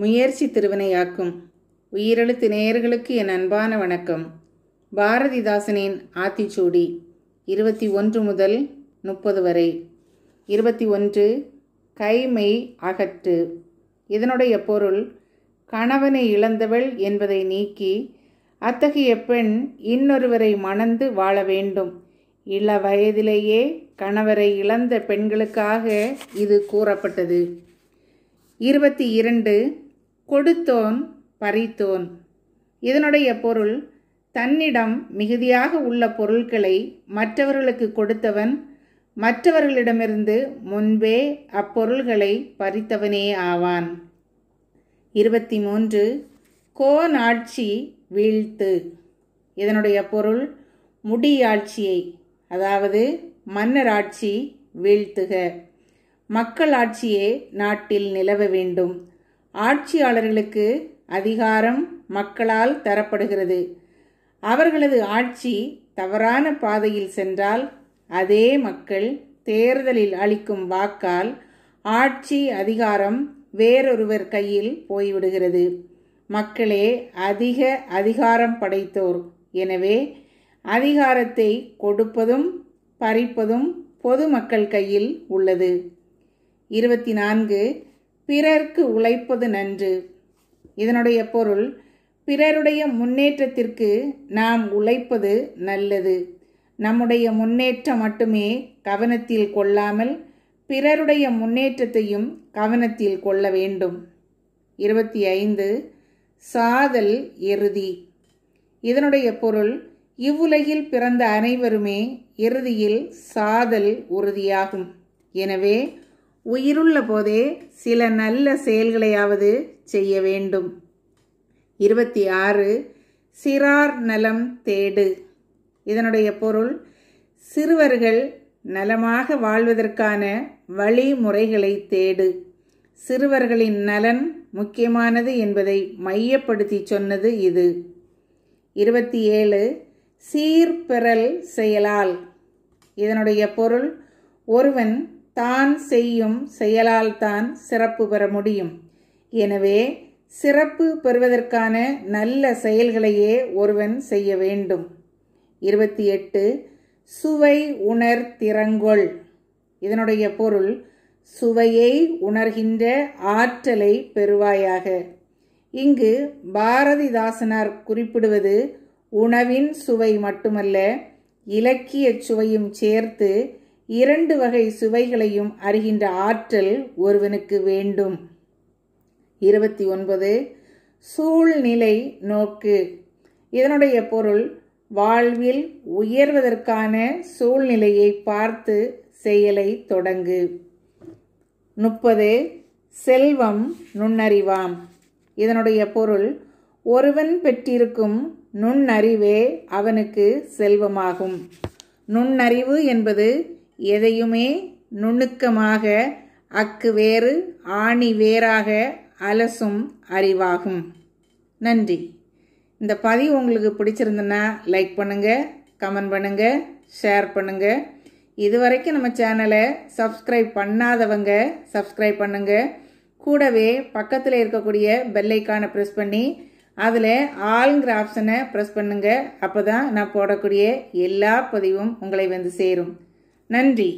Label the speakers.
Speaker 1: முயற்சி திருவினையாக்கும் உயிரெழுத்து நேயர்களுக்கு என் அன்பான வணக்கம் பாரதிதாசனின் ஆத்திச்சூடி இருபத்தி ஒன்று முதல் முப்பது வரை இருபத்தி ஒன்று கைமை அகற்று இதனுடைய பொருள் கணவனை இழந்தவள் என்பதை நீக்கி அத்தகைய பெண் இன்னொருவரை மணந்து வாழ வேண்டும் இள வயதிலேயே கணவரை இழந்த பெண்களுக்காக இது கூறப்பட்டது இருபத்தி இரண்டு கொடுத்தோன் பறித்தோன் இதனுடைய பொருள் தன்னிடம் மிகுதியாக உள்ள பொருட்களை மற்றவர்களுக்கு கொடுத்தவன் மற்றவர்களிடமிருந்து முன்பே அப்பொருள்களை பறித்தவனே ஆவான் இருபத்தி மூன்று கோநாட்சி வீழ்த்து இதனுடைய பொருள் முடியாட்சியை அதாவது மன்னராட்சி வீழ்த்துக மக்களாட்சியே நாட்டில் நிலவ வேண்டும் ஆட்சியாளர்களுக்கு அதிகாரம் மக்களால் தரப்படுகிறது அவர்களது ஆட்சி தவறான பாதையில் சென்றால் அதே மக்கள் தேர்தலில் அளிக்கும் வாக்கால் ஆட்சி அதிகாரம் வேறொருவர் கையில் போய்விடுகிறது மக்களே அதிக அதிகாரம் படைத்தோர் எனவே அதிகாரத்தை கொடுப்பதும் பறிப்பதும் பொதுமக்கள் கையில் உள்ளது இருபத்தி நான்கு பிறர்க்கு உழைப்பது நன்று இதனுடைய பொருள் பிறருடைய முன்னேற்றத்திற்கு நாம் உழைப்பது நல்லது நம்முடைய முன்னேற்றம் மட்டுமே கவனத்தில் கொள்ளாமல் பிறருடைய முன்னேற்றத்தையும் கவனத்தில் கொள்ள வேண்டும் இருபத்தி ஐந்து சாதல் இறுதி இதனுடைய பொருள் இவ்வுலகில் பிறந்த அனைவருமே இறுதியில் சாதல் உறுதியாகும் எனவே உயிருள்ள போதே சில நல்ல செயல்களையாவது செய்ய வேண்டும் இருபத்தி ஆறு சிறார் நலம் தேடு இதனுடைய பொருள் சிறுவர்கள் நலமாக வாழ்வதற்கான வழிமுறைகளை தேடு சிறுவர்களின் நலன் முக்கியமானது என்பதை மையப்படுத்தி சொன்னது இது இருபத்தி ஏழு சீர்பெறல் செயலால் இதனுடைய பொருள் ஒருவன் தான் செய்யும் செயலால்தான் சிறப்பு பெற முடியும் எனவே சிறப்பு பெறுவதற்கான நல்ல செயல்களையே ஒருவன் செய்ய வேண்டும் இருபத்தி எட்டு சுவை உணர் திறங்கொள் இதனுடைய பொருள் சுவையை உணர்கின்ற ஆற்றலை பெறுவாயாக இங்கு பாரதிதாசனார் குறிப்பிடுவது உணவின் சுவை மட்டுமல்ல இலக்கியச் சுவையும் சேர்த்து இரண்டு வகை சுவைகளையும் அறிகின்ற ஆற்றல் ஒருவனுக்கு வேண்டும் இருபத்தி ஒன்பது சூழ்நிலை நோக்கு இதனுடைய பொருள் வாழ்வில் உயர்வதற்கான சூழ்நிலையை பார்த்து செயலை தொடங்கு முப்பது செல்வம் நுண்ணறிவாம் இதனுடைய பொருள் ஒருவன் பெற்றிருக்கும் நுண்ணறிவே அவனுக்கு செல்வமாகும் நுண்ணறிவு என்பது எதையுமே நுணுக்கமாக அக்கு வேறு ஆணி வேறாக அலசும் அறிவாகும் நன்றி இந்த பதிவு உங்களுக்கு பிடிச்சிருந்ததுன்னா லைக் பண்ணுங்கள் கமெண்ட் பண்ணுங்கள் ஷேர் பண்ணுங்கள் இது வரைக்கும் நம்ம சேனலை சப்ஸ்கிரைப் பண்ணாதவங்க சப்ஸ்கிரைப் பண்ணுங்கள் கூடவே பக்கத்தில் இருக்கக்கூடிய பெல்லைக்கானை ப்ரெஸ் பண்ணி அதில் ஆளுங்கிற ஆப்ஷனை ப்ரெஸ் பண்ணுங்கள் அப்போ தான் நான் போடக்கூடிய எல்லா பதிவும் உங்களை வந்து சேரும் நன்றி